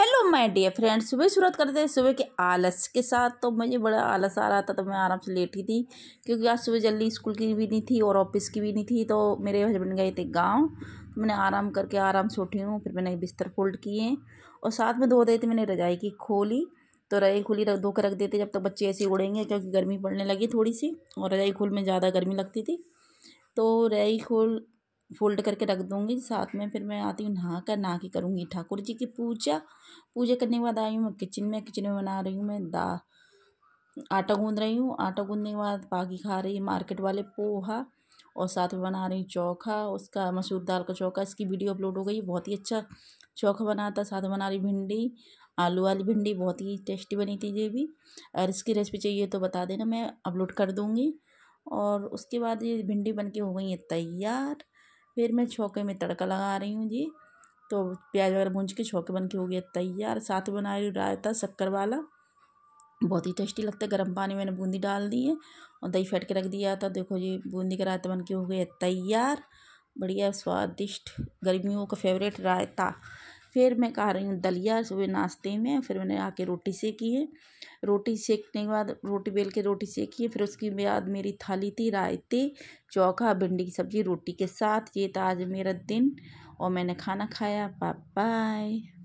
hello my dear friends सुबह शुरुआत करते हैं सुबह के आलस के साथ तो मुझे बड़ा आलस आ रहा था तो मैं आराम से लेट ही थी क्योंकि आज सुबह जल्दी स्कूल की भी नहीं थी और ऑफिस की भी नहीं थी तो मेरे हस्बैंड गए थे गांव तो मैंने आराम करके आराम से उठी हूँ फिर मैंने बिस्तर फोल्ड किए और साथ में धो थे मैंने रजाई की खोली तो रजाई खुली रख धो रख देते जब तक तो बच्चे ऐसे उड़ेंगे क्योंकि गर्मी पड़ने लगी थोड़ी सी और रजाई खोल में ज़्यादा गर्मी लगती थी तो रजाई खोल फोल्ड करके रख दूँगी साथ में फिर मैं आती हूँ नहा कर नहा के करूँगी ठाकुर जी की पूजा पूजा करने के बाद आई हूँ मैं किचन में किचन में बना रही हूँ मैं दा आटा गूँध रही हूँ आटा गूँधने के बाद पागी खा रही मार्केट वाले पोहा और साथ में बना रही चौखा उसका मसूर दाल का चौखा इसकी वीडियो अपलोड हो गई बहुत ही अच्छा चौखा बनाता साथ में बना रही भिंडी आलू वाली भिंडी बहुत ही टेस्टी बनी थी ये भी और इसकी रेसिपी चाहिए तो बता देना मैं अपलोड कर दूँगी और उसके बाद ये भिंडी बन के हो गई है तैयार फिर मैं छौके में तड़का लगा रही हूँ जी तो प्याज वगैरह भूंज के छौके बन के हो गया तैयार साथ बना रही रायता शक्कर वाला बहुत ही टेस्टी लगता है गर्म पानी मैंने बूंदी डाल दी है और दही फेंट के रख दिया था देखो जी बूंदी का रायता बन के हो गया तैयार बढ़िया स्वादिष्ट गर्मियों का फेवरेट रायता फिर मैं खा रही हूँ दलिया सुबह नाश्ते में फिर मैंने आके रोटी सेकी है रोटी सेकने के बाद रोटी बेल के रोटी सेकी है फिर उसके बाद मेरी थाली थी रायते चौखा भिंडी की सब्जी रोटी के साथ ये था आज मेरा दिन और मैंने खाना खाया बाय